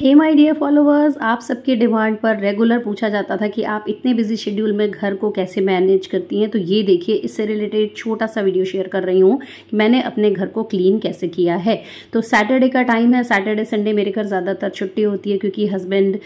hey my dear followers आप सबके demand पर रेगुलर पूछा जाता था कि आप इतने बिजी शेड्यूल में घर को कैसे मैनेज करती हैं तो ये देखिए इससे रिलेटेड छोटा सा वीडियो शेयर कर रही हूँ कि मैंने अपने घर को क्लीन कैसे किया है तो सैटरडे का टाइम है सैटरडे संडे मेरे घर ज़्यादातर छुट्टी होती है क्योंकि हस्बैंड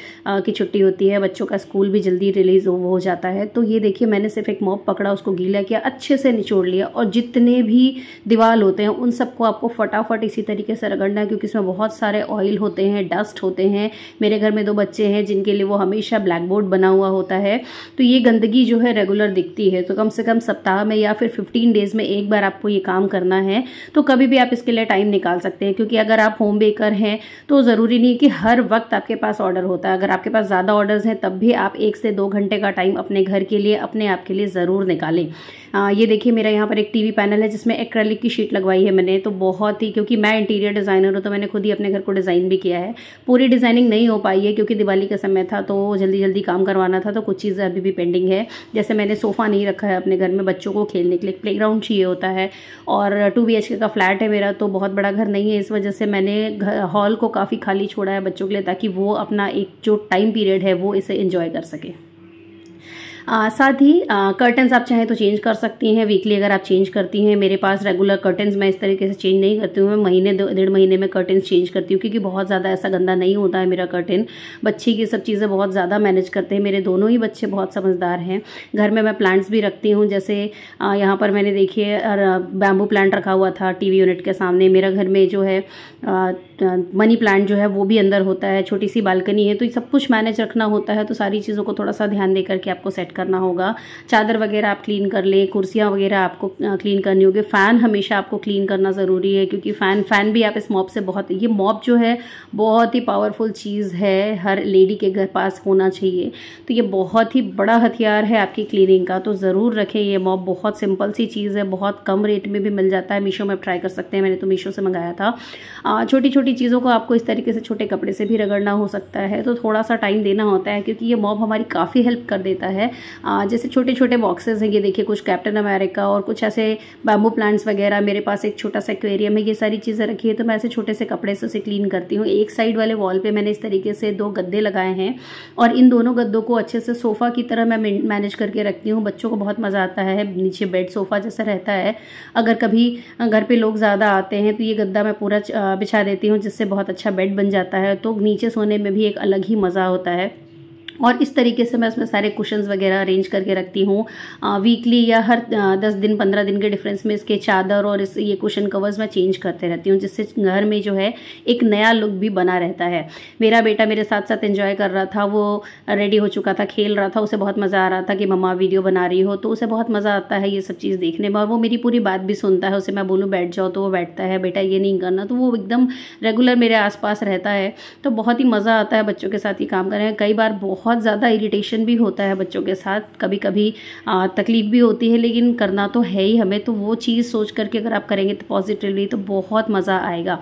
की छुट्टी होती है बच्चों का स्कूल भी जल्दी रिलीज हो जाता है तो ये देखिए मैंने सिर्फ एक मॉप पकड़ा उसको गीला किया अच्छे से निचोड़ लिया और जितने भी दीवाल होते हैं उन सबको आपको फटाफट इसी तरीके से रगड़ना है क्योंकि इसमें बहुत सारे ऑयल होते हैं डस्ट होते होते हैं मेरे घर में दो बच्चे हैं जिनके लिए वो हमेशा ब्लैक बोर्ड बना हुआ होता है तो ये गंदगी जो है रेगुलर दिखती है तो कम से कम सप्ताह में या फिर फिफ्टीन डेज़ में एक बार आपको ये काम करना है तो कभी भी आप इसके लिए टाइम निकाल सकते हैं क्योंकि अगर आप होम बेकर हैं तो ज़रूरी नहीं कि हर वक्त आपके पास ऑर्डर होता है अगर आपके पास ज़्यादा ऑर्डर्स हैं तब भी आप एक से दो घंटे का टाइम अपने घर के लिए अपने आप के लिए ज़रूर निकालें आ, ये देखिए मेरा यहाँ पर एक टीवी पैनल है जिसमें एक्रेलिक की शीट लगवाई है मैंने तो बहुत ही क्योंकि मैं इंटीरियर डिज़ाइनर हूँ तो मैंने खुद ही अपने घर को डिज़ाइन भी किया है पूरी डिज़ाइनिंग नहीं हो पाई है क्योंकि दिवाली का समय था तो जल्दी जल्दी काम करवाना था तो कुछ चीज़ें अभी भी पेंडिंग है जैसे मैंने सोफ़ा नहीं रखा है अपने घर में बच्चों को खेलने के लिए प्ले ग्राउंड चाहिए होता है और टू बी का फ्लैट है मेरा तो बहुत बड़ा घर नहीं है इस वजह से मैंने हॉल को काफ़ी खाली छोड़ा है बच्चों के लिए ताकि वो अपना एक जो टाइम पीरियड है वो इसे इन्जॉय कर सके साथ ही कर्टन्स आप चाहें तो चेंज कर सकती हैं वीकली अगर आप चेंज करती हैं मेरे पास रेगुलर कर्टन्स मैं इस तरीके से चेंज नहीं करती हूँ मैं महीने डेढ़ महीने में कर्टन्स चेंज करती हूँ क्योंकि बहुत ज़्यादा ऐसा गंदा नहीं होता है मेरा कर्टन बच्चे की सब चीज़ें बहुत ज़्यादा मैनेज करते हैं मेरे दोनों ही बच्चे बहुत समझदार हैं घर में मैं प्लांट्स भी रखती हूँ जैसे यहाँ पर मैंने देखिए बैम्बू प्लांट रखा हुआ था टी यूनिट के सामने मेरा घर में जो है मनी प्लांट जो है वो भी अंदर होता है छोटी सी बालकनी है तो सब कुछ मैनेज रखना होता है तो सारी चीज़ों को थोड़ा सा ध्यान दे करके आपको सेट कर करना होगा चादर वगैरह आप क्लीन कर लें कुर्सियाँ वगैरह आपको क्लीन करनी होगी फ़ैन हमेशा आपको क्लीन करना ज़रूरी है क्योंकि फ़ैन फ़ैन भी आप इस मॉप से बहुत ये मॉप जो है बहुत ही पावरफुल चीज़ है हर लेडी के घर पास होना चाहिए तो ये बहुत ही बड़ा हथियार है आपकी क्लीनिंग का तो ज़रूर रखें ये मॉप बहुत सिंपल सी चीज़ है बहुत कम रेट में भी मिल जाता है मीशो में आप ट्राई कर सकते हैं मैंने तो मीशो से मंगाया था छोटी छोटी चीज़ों को आपको इस तरीके से छोटे कपड़े से भी रगड़ना हो सकता है तो थोड़ा सा टाइम देना होता है क्योंकि ये मॉब हमारी काफ़ी हेल्प कर देता है जैसे छोटे छोटे बॉक्सेस हैं ये देखिए कुछ कैप्टन अमेरिका और कुछ ऐसे बैम्बू प्लांट्स वगैरह मेरे पास एक छोटा सा एक्वेरियम है ये सारी चीज़ें रखी है तो मैं ऐसे छोटे से कपड़े से उसे क्लीन करती हूँ एक साइड वाले वॉल पर मैंने इस तरीके से दो गद्दे लगाए हैं और इन दोनों गद्दों को अच्छे से सोफ़ा की तरह मैं मैनेज करके रखती हूँ बच्चों को बहुत मज़ा आता है नीचे बेड सोफ़ा जैसा रहता है अगर कभी घर पर लोग ज़्यादा आते हैं तो ये गद्दा मैं पूरा बिछा देती हूँ जिससे बहुत अच्छा बेड बन जाता है तो नीचे सोने में भी एक अलग ही मज़ा होता है और इस तरीके से मैं उसमें सारे कुशंस वगैरह अरेंज करके रखती हूँ वीकली या हर दस दिन पंद्रह दिन के डिफरेंस में इसके चादर और इस ये कुशन कवर्स मैं चेंज करते रहती हूँ जिससे घर में जो है एक नया लुक भी बना रहता है मेरा बेटा मेरे साथ साथ एंजॉय कर रहा था वो रेडी हो चुका था खेल रहा था उसे बहुत मज़ा आ रहा था कि मम्मा वीडियो बना रही हो तो उसे बहुत मज़ा आता है ये सब चीज़ देखने में और वो मेरी पूरी बात भी सुनता है उसे मैं बोलूँ बैठ जाओ तो वो बैठता है बेटा ये नहीं करना तो वो एकदम रेगुलर मेरे आस रहता है तो बहुत ही मज़ा आता है बच्चों के साथ ये काम करने कई बार बहुत बहुत ज़्यादा इरिटेशन भी होता है बच्चों के साथ कभी कभी तकलीफ़ भी होती है लेकिन करना तो है ही हमें तो वो चीज़ सोच करके अगर आप करेंगे तो पॉजिटिवली तो बहुत मज़ा आएगा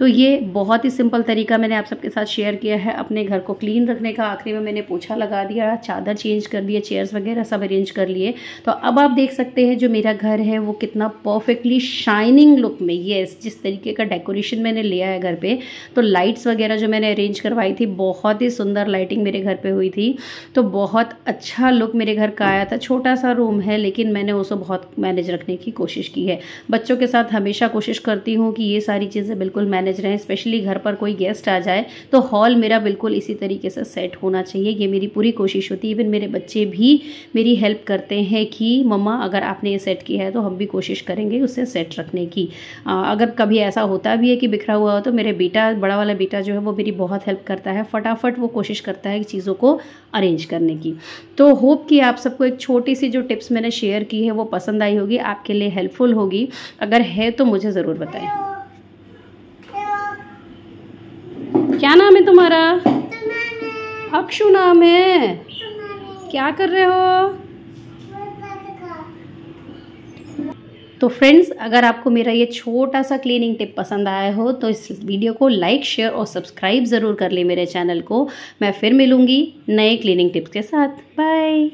तो ये बहुत ही सिंपल तरीका मैंने आप सबके साथ शेयर किया है अपने घर को क्लीन रखने का आखिरी में मैंने पोछा लगा दिया चादर चेंज कर दिए चेयर्स वगैरह सब अरेंज कर लिए तो अब आप देख सकते हैं जो मेरा घर है वो कितना परफेक्टली शाइनिंग लुक में येस जिस तरीके का डेकोरेशन मैंने लिया है घर पर तो लाइट्स वगैरह जो मैंने अरेंज करवाई थी बहुत ही सुंदर लाइटिंग मेरे घर पर हुई थी तो बहुत अच्छा लुक मेरे घर का आया था छोटा सा रूम है लेकिन मैंने उसको बहुत मैनेज रखने की कोशिश की है बच्चों के साथ हमेशा कोशिश करती हूँ कि ये सारी चीज़ें बिल्कुल मैनेज मैनेज रहे हैं स्पेशली घर पर कोई गेस्ट आ जाए तो हॉल मेरा बिल्कुल इसी तरीके से सेट होना चाहिए ये मेरी पूरी कोशिश होती है इवन मेरे बच्चे भी मेरी हेल्प करते हैं कि मम्मा अगर आपने ये सेट किया है तो हम भी कोशिश करेंगे उसे सेट रखने की अगर कभी ऐसा होता भी है कि बिखरा हुआ हो तो मेरे बेटा बड़ा वाला बेटा जो है वो मेरी बहुत हेल्प करता है फटाफट वो कोशिश करता है कि चीज़ों को अरेंज करने की तो होप कि आप सबको एक छोटी सी जो टिप्स मैंने शेयर की है वो पसंद आई होगी आपके लिए हेल्पफुल होगी अगर है तो मुझे ज़रूर बताएं क्या नाम है तुम्हारा अक्षु नाम है क्या कर रहे हो तो फ्रेंड्स अगर आपको मेरा ये छोटा सा क्लीनिंग टिप पसंद आया हो तो इस वीडियो को लाइक शेयर और सब्सक्राइब ज़रूर कर ले मेरे चैनल को मैं फिर मिलूँगी नए क्लीनिंग टिप्स के साथ बाय